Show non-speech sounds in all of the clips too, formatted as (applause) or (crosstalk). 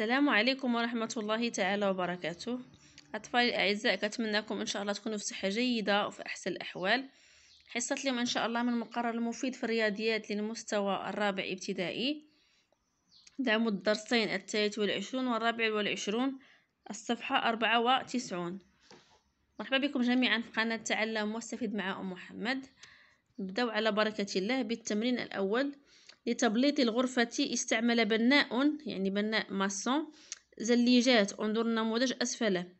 السلام عليكم ورحمة الله تعالى وبركاته أطفالي الأعزاء كتمنىكم إن شاء الله تكونوا في صحة جيدة وفي أحسن الأحوال حصة اليوم إن شاء الله من المقرر المفيد في الرياضيات للمستوى الرابع ابتدائي دعم الدرسين الثالث والعشرون والرابع والعشرون الصفحة أربعة وتسعون مرحبا بكم جميعا في قناة تعلم واستفيد مع أم محمد نبداو على بركة الله بالتمرين الأول لتبليط الغرفة استعمل بناء يعني بناء ماسون زليجات انظر النموذج أسفله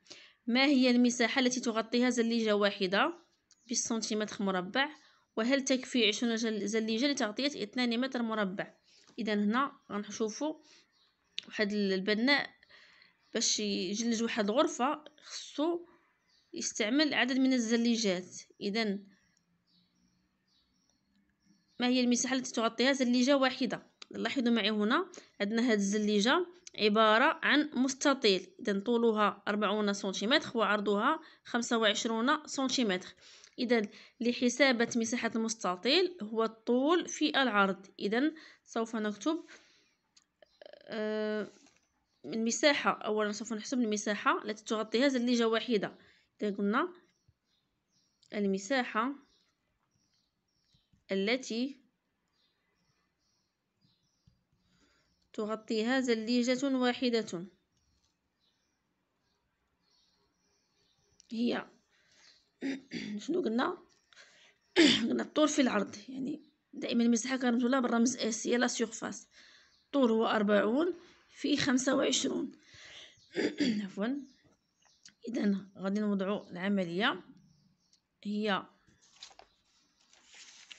ما هي المساحة التي تغطيها زليجة واحدة بالسنتيمتر مربع وهل تكفي عشرون زليجة لتغطية اثنان متر مربع إذا هنا غنشوفو واحد البناء باش يجلج واحد الغرفة خصو يستعمل عدد من الزليجات إذا ما هي المساحه التي تغطيها زليجه واحده لاحظوا معي هنا عندنا هذه الزليجه عباره عن مستطيل اذا طولها 40 سنتيمتر وعرضها 25 سنتيمتر اذا لحسابه مساحه المستطيل هو الطول في العرض اذا سوف نكتب آه، المساحة أولا سوف نحسب المساحة التي تغطيها زليجة واحدة إذا قلنا المساحة التي تغطيها زليجة واحدة هي (clears throat) شنو قلنا (clears throat) قلنا الطول في العرض يعني دائما المساحة كنرمزو لها بالرمز اس هي لا سيغفاس الطول هو أربعون في خمسة وعشرون (clears throat) عفوا إذا غادي نوضعو العملية هي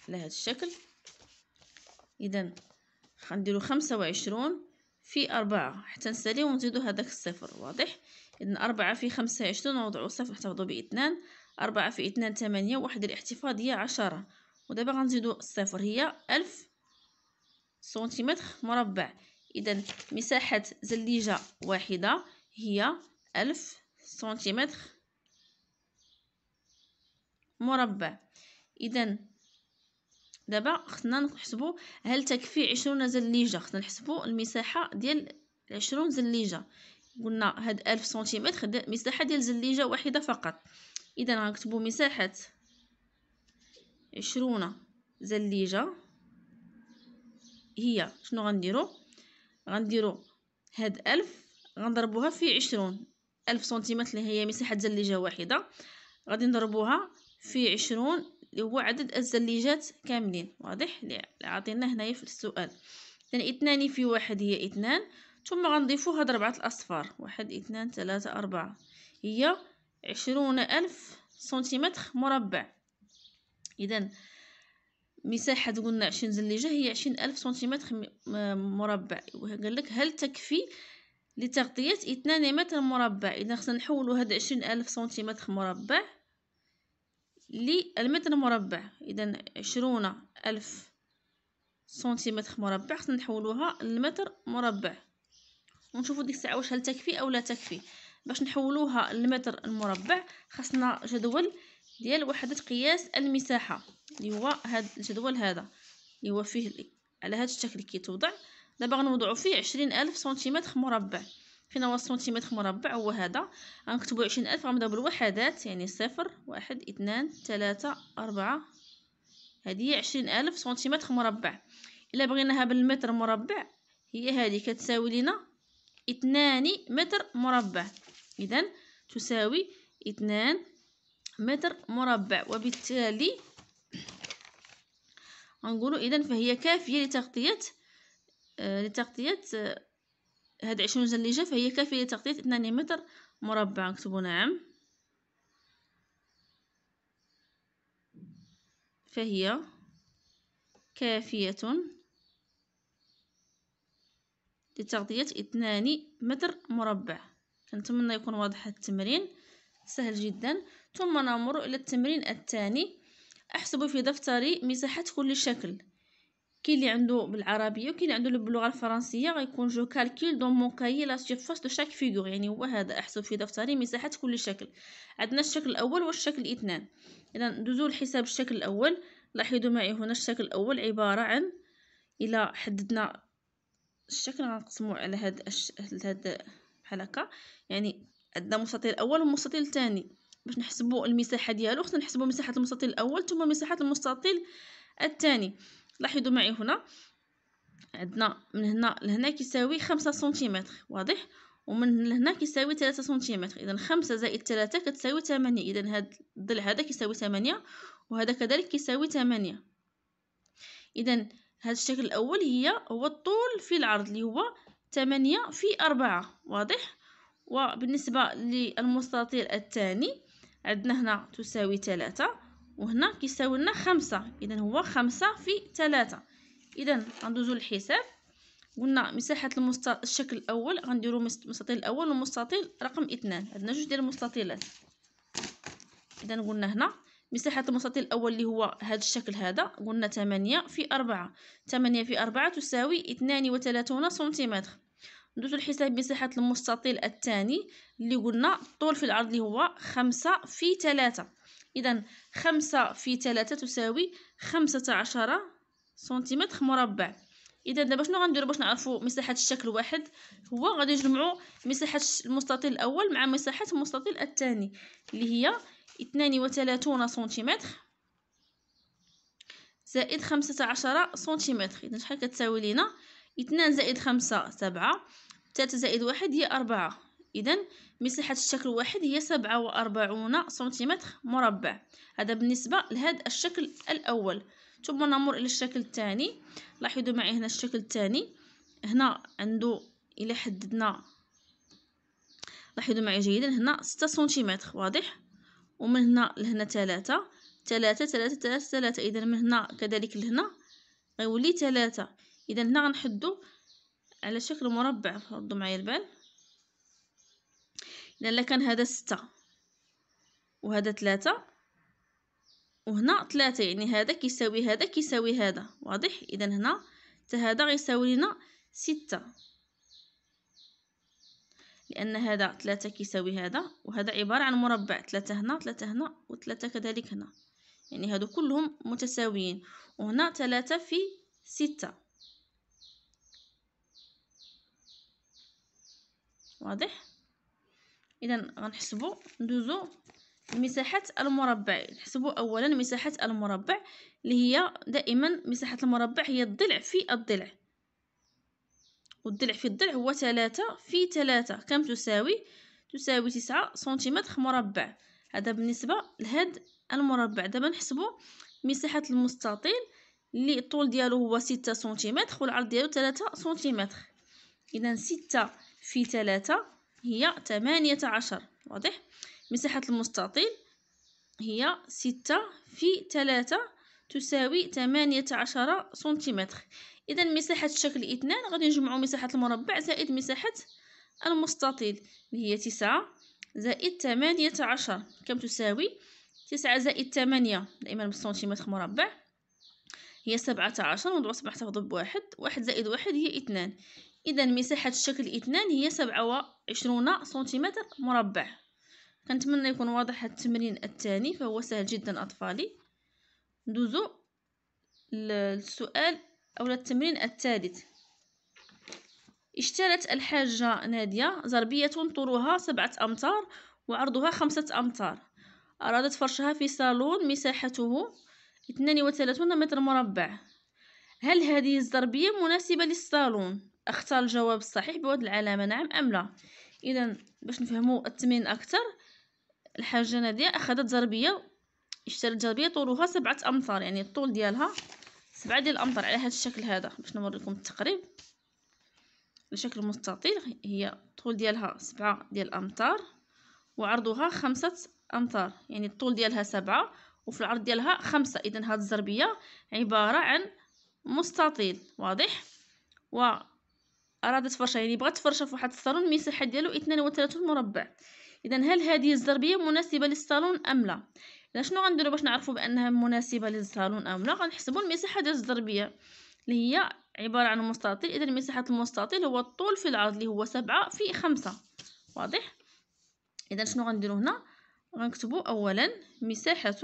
على هذا الشكل اذا غنديروا خمسة وعشرون في أربعة حتى نساليو ونزيدو هذاك الصفر واضح إذا أربعة في خمسة وعشرون صفر صفر ب باثنان أربعة في اثنان ثمانية واحد الاحتفاظ هي عشرة ودابا غنزيدو الصفر هي ألف سنتيمتر مربع إذا مساحة زليجة واحدة هي ألف سنتيمتر مربع إذا دابا خصنا نحسبو هل تكفي عشرون زليجه خصنا نحسبو المساحه ديال عشرون زليجه قلنا هاد ألف سنتيمتر دي مساحه ديال زليجه واحده فقط اذا غنكتبو مساحه عشرون زليجه هي شنو غنديرو غنديرو هاد ألف غنضربوها في عشرون ألف سنتيمتر اللي هي مساحه زليجه واحده غادي نضربوها في عشرون اللي هو عدد الزليجات كاملين واضح اللي عاطينا هنايا في السؤال اذا اثنان في واحد هي اثنان ثم غنضيفو هاد ربعة الاصفار واحد اثنان ثلاثة أربعة هي عشرون ألف سنتيمتر مربع اذا مساحة قلنا عشرين زليجة هي عشرين ألف سنتيمتر مربع وقال لك هل تكفي لتغطية اثنان متر مربع اذا خصنا نحولو هاد عشرين ألف سنتيمتر مربع للمتر مربع اذا عشرون الف سنتيمتر مربع خصنا نحولوها للمتر مربع ونشوفوا ديك الساعه واش هل تكفي او لا تكفي باش نحولوها للمتر المربع خصنا جدول ديال وحده قياس المساحه اللي هو هذا الجدول هذا اللي هو فيه على هذا الشكل كيتوضع دابا غنوضعو فيه عشرين الف سنتيمتر مربع فينا هو سنتيمتر مربع هو هذا غنكتبو عشرين ألف غنبداو بالوحدات يعني صفر واحد اثنان ثلاثة أربعة هادي هي عشرين ألف سنتيمتر مربع إلا بغيناها بالمتر مربع هي هادي كتساوي لنا اثنان متر مربع إذا تساوي اثنان متر مربع وبالتالي غنقولو إذا فهي كافية لتغطية آه، لتغطية آه، هاد عشرين وزن لي جا فهي كافية لتغطية اثنان متر مربع نكتبو نعم فهي كافية لتغطية اثنان متر مربع كنتمنى يكون واضح التمرين سهل جدا ثم نمر إلى التمرين الثاني أحسب في دفتري مساحة كل شكل كاين اللي عنده بالعربيه وكاين اللي عنده باللغه الفرنسيه غيكون جو كالكيل دون مون كاي لا سيرفاس دو شاك فيغور يعني هو هذا احسب في دفتري مساحه كل شكل عندنا الشكل الاول والشكل الاثنان اذا ندوزو لحساب الشكل الاول لاحظوا معي هنا الشكل الاول عباره عن الى حددنا الشكل غنقسمو على هاد أش... هاد بحال هكا يعني عندنا مستطيل اول ومستطيل الثاني باش نحسبوا المساحه ديالو خصنا نحسبوا مساحه المستطيل الاول ثم مساحه المستطيل الثاني لاحظوا معي هنا عندنا من هنا لهنا كيساوي خمسة سنتيمتر واضح ومن هنا كيساوي ثلاثة سنتيمتر اذا خمسة زائد ثلاثة كتساوي ثمانية اذا هاد الضلع هذا كيساوي ثمانية وهذا كذلك كيساوي ثمانية اذا هذا الشكل الاول هي هو الطول في العرض اللي هو ثمانية في أربعة واضح وبالنسبة للمستطيل الثاني عندنا هنا تساوي ثلاثة وهنا كيساوي لنا خمسة اذا هو خمسة في ثلاثة اذا غندوزو الحساب قلنا مساحة المستطيل الشكل الاول غنديرو المستطيل الاول والمستطيل رقم اثنان عندنا جوج ديال المستطيلات اذا قلنا هنا مساحة المستطيل الأول اللي هو هذا الشكل هذا قلنا تمانية في أربعة تمانية في أربعة تساوي وثلاثون سنتيمتر ندوزو الحساب مساحة المستطيل الثاني اللي قلنا الطول في العرض اللي هو خمسة في ثلاثة إذا خمسة في ثلاثة تساوي خمسة عشر سنتيمتر مربع إذا دابا شنو غنديرو باش نعرفو مساحة الشكل واحد هو غادي نجمعو مساحة المستطيل الأول مع مساحة المستطيل الثاني اللي هي اثنان وثلاثون سنتيمتر زائد خمسة عشر سنتيمتر إذا شحال كتساوي لينا اثنان زائد خمسة سبعة تلاتة زائد واحد هي أربعة إذا مساحة الشكل الواحد هي سبعة وأربعون سنتيمتر مربع هذا بالنسبة لهذا الشكل الأول ثم نمر إلى الشكل الثاني لاحظوا معي هنا الشكل الثاني هنا عنده إلى حددنا لاحظوا معي جيدا هنا ستة سنتيمتر واضح ومن هنا لهنا ثلاثة ثلاثة ثلاثة ثلاثة ثلاثة إذا من هنا كذلك لهنا غيولي ثلاثة إذا هنا غنحدو على شكل مربع ردوا معايا البال لان كان هذا ستة وهذا ثلاثة وهنا ثلاثة يعني هذا كيساوي هذا كيساوي هذا واضح اذا هنا حتى هذا غيساوي لنا ستة لان هذا ثلاثة كيساوي هذا وهذا عبارة عن مربع ثلاثة هنا ثلاثة هنا وثلاثة كذلك هنا يعني هادو كلهم متساويين وهنا ثلاثة في ستة واضح اذا غنحسبوا ندوزو مساحه المربع نحسبوا اولا مساحه المربع اللي هي دائما مساحه المربع هي الضلع في الضلع والضلع في الضلع هو 3 في 3 كم تساوي تساوي تسعة سنتيمتر مربع هذا بالنسبه لهاد المربع دابا نحسبوا مساحه المستطيل اللي الطول ديالو هو ستة سنتيمتر والعرض ديالو 3 سنتيمتر اذا ستة في 3 هي تمانية عشر واضح مساحة المستطيل هي ستة في ثلاثة تساوي تمانية عشر سنتيمتر إذا مساحة الشكل اثنان غادي نجمعو مساحة المربع زائد مساحة المستطيل اللي هي تسعة زائد تمانية عشر كم تساوي تسعة زائد تمانية دائما بالسنتيمتر مربع هي سبعة عشر ونضرب سبعة تفضل بواحد واحد زائد واحد هي اثنان إذا مساحة الشكل اثنان هي سبعة وعشرون سنتيمتر مربع كنتمنى يكون واضح التمرين الثاني فهو سهل جدا أطفالي ندوزو للسؤال أو للتمرين الثالث اشترت الحاجة نادية زربية طولها سبعة أمتار وعرضها خمسة أمتار أرادت فرشها في صالون مساحته 32 متر مربع هل هذه الزربية مناسبة للصالون؟ اختار الجواب الصحيح بواد العلامه نعم ام لا اذا باش نفهموا التمرين اكثر الحاجه ناديه اخذت زربيه اشترت زربيه طولها سبعه امتار يعني الطول ديالها سبعه ديال الامتار على هذا الشكل هذا باش نوريكم التقريب بشكل مستطيل هي الطول ديالها سبعة ديال الامتار وعرضها خمسة امتار يعني الطول ديالها سبعة وفي العرض ديالها خمسة اذا هاد الزربية عبارة عن مستطيل واضح و أرادت فرشة يعني بغات تفرشا في واحد الصالون المساحة ديالو اثنان وثلاثون مربع إذا هل هذه الزربية مناسبة للصالون أم لا إذا شنو غنديرو باش نعرفو بأنها مناسبة للصالون أم لا غنحسبو المساحة ديال الزربية اللي هي عبارة عن مستطيل إذا مساحة المستطيل هو الطول في العرض اللي هو سبعة في خمسة واضح إذا شنو غنديرو هنا غنكتبو أولا مساحة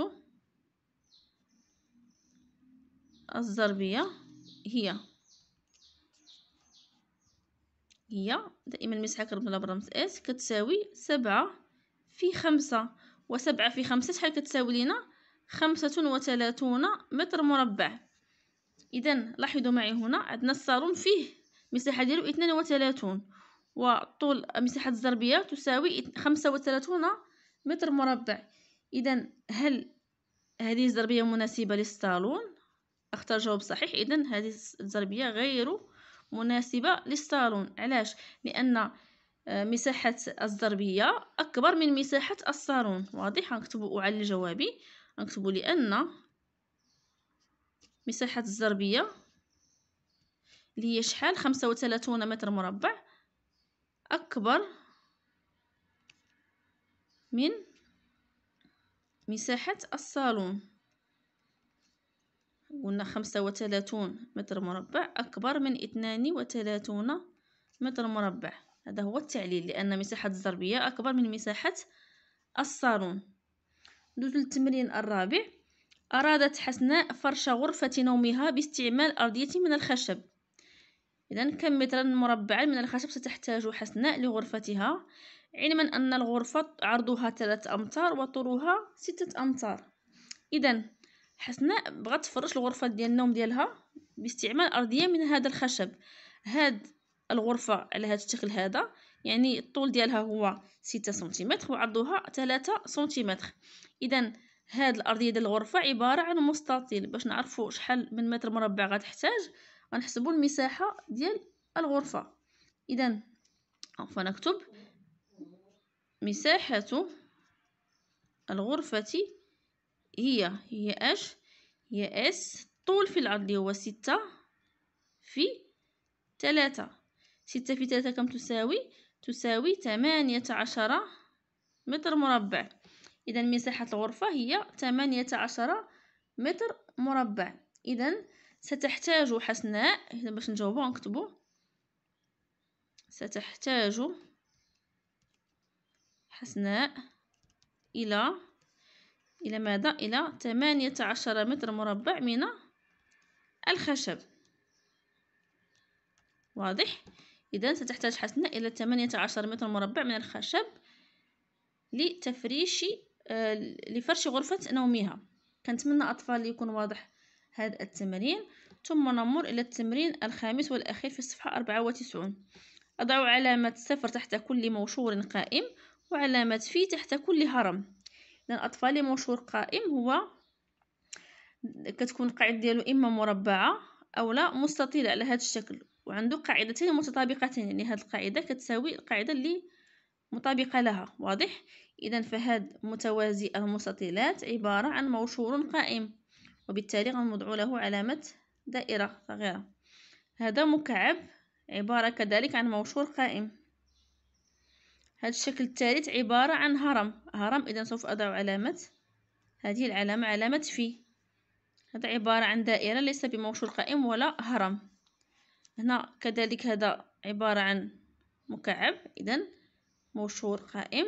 الزربية هي هي دائما المساحة كنضربها برمز اس كتساوي سبعة في خمسة وسبعة في خمسة شحال كتساوي لينا خمسة وثلاثون متر مربع إذا لاحظوا معي هنا عندنا الصالون فيه مساحة ديالو اثنان وثلاثون وطول مساحة الزربية تساوي خمسة وثلاثون متر مربع إذا هل هذه الزربية مناسبة للصالون اختار جواب صحيح إذا هذه الزربية غير مناسبة للصالون علاش لأن آه، مساحة الزربية أكبر من مساحة الصالون واضح غنكتبو على جوابي غنكتبو لأن مساحة الزربية اللي هي شحال خمسة وثلاثون متر مربع أكبر من مساحة الصالون قلنا خمسة وتلاتون متر مربع أكبر من اثنان وتلاتون متر مربع هذا هو التعليل لأن مساحة الزربية أكبر من مساحة الصالون ندوز للتمرين الرابع أرادت حسناء فرش غرفة نومها باستعمال أرضية من الخشب إذا كم مترا مربعا من الخشب ستحتاج حسناء لغرفتها علما أن الغرفة عرضها ثلاثة أمتار وطولها ستة أمتار إذا حسناء بغات تفرش الغرفة ديال النوم ديالها باستعمال أرضية من هذا الخشب هاد الغرفة على هاد الشكل هذا يعني الطول ديالها هو ستة سنتيمتر وعرضها ثلاثة سنتيمتر إذا هاد الأرضية ديال الغرفة عبارة عن مستطيل باش نعرفو شحال من متر مربع غتحتاج غنحسبو المساحة ديال الغرفة إذا سوف نكتب مساحة الغرفة هي هي اش هي اس الطول في العرض هو ستة في ثلاثة ستة في ثلاثة كم تساوي تساوي ثمانية عشر متر مربع إذا مساحة الغرفة هي ثمانية عشر متر مربع إذا ستحتاج حسناء إذا باش نجاوبو نكتبو ستحتاج حسناء إلى إلى ماذا؟ إلى ثمانية عشر متر مربع من الخشب واضح؟ إذا ستحتاج حسنة إلى ثمانية عشر متر مربع من الخشب لتفريش آه، لفرش غرفة نومها كنتمنى أطفال يكون واضح هذا التمرين ثم نمر إلى التمرين الخامس والأخير في الصفحة أربعة وتسعون أضع علامة صفر تحت كل موشور قائم وعلامة في تحت كل هرم اذا الأطفال لمنشور قائم هو كتكون القاعدة ديالو إما مربعة أو لا مستطيلة على هذا الشكل وعنده قاعدتين متطابقتين يعني هذه القاعدة كتساوي القاعدة اللي مطابقة لها واضح إذا فهاد متوازي المستطيلات عبارة عن موشور قائم وبالتالي غنوضع له علامة دائرة صغيرة هذا مكعب عبارة كذلك عن موشور قائم هذا الشكل الثالث عبارة عن هرم هرم إذا سوف أضع علامة هذه العلامة علامة في هذا عبارة عن دائرة ليس بموشور قائم ولا هرم هنا كذلك هذا عبارة عن مكعب إذا موشور قائم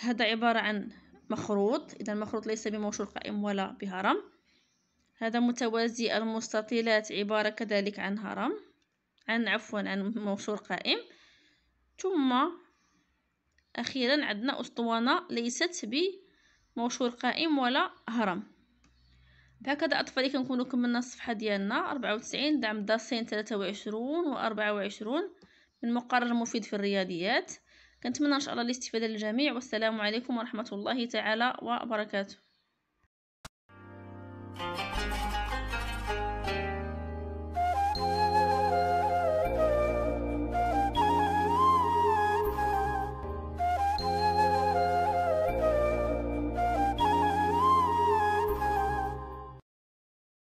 هذا عبارة عن مخروط إذا المخروط ليس بموشور قائم ولا بهرم هذا متوازي المستطيلات عبارة كذلك عن هرم عن عفوا عن موشور قائم ثم أخيرا عندنا أسطوانة ليست بموشور قائم ولا هرم بهكذا أطفالي كنكونو كملنا الصفحة ديالنا 94 وتسعين دعم داسين 23 وعشرون وأربعة وعشرون من مقرر مفيد في الرياضيات كنتمنى إن شاء الله الاستفادة للجميع والسلام عليكم ورحمة الله تعالى وبركاته